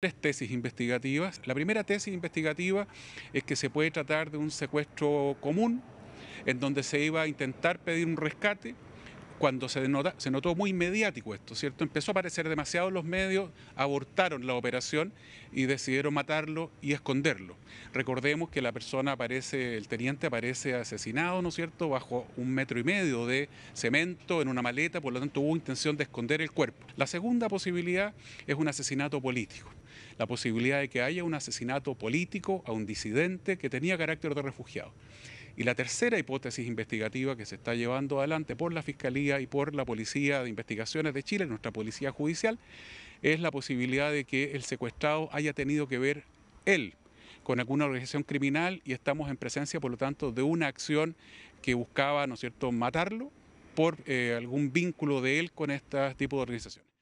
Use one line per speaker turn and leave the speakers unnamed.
Tres tesis investigativas. La primera tesis investigativa es que se puede tratar de un secuestro común en donde se iba a intentar pedir un rescate cuando se, denota, se notó muy mediático esto, ¿cierto? Empezó a aparecer demasiado en los medios, abortaron la operación y decidieron matarlo y esconderlo. Recordemos que la persona aparece, el teniente aparece asesinado, ¿no es cierto?, bajo un metro y medio de cemento en una maleta, por lo tanto hubo intención de esconder el cuerpo. La segunda posibilidad es un asesinato político la posibilidad de que haya un asesinato político a un disidente que tenía carácter de refugiado. Y la tercera hipótesis investigativa que se está llevando adelante por la Fiscalía y por la Policía de Investigaciones de Chile, nuestra Policía Judicial, es la posibilidad de que el secuestrado haya tenido que ver él con alguna organización criminal y estamos en presencia, por lo tanto, de una acción que buscaba, ¿no es cierto?, matarlo por eh, algún vínculo de él con este tipo de organizaciones.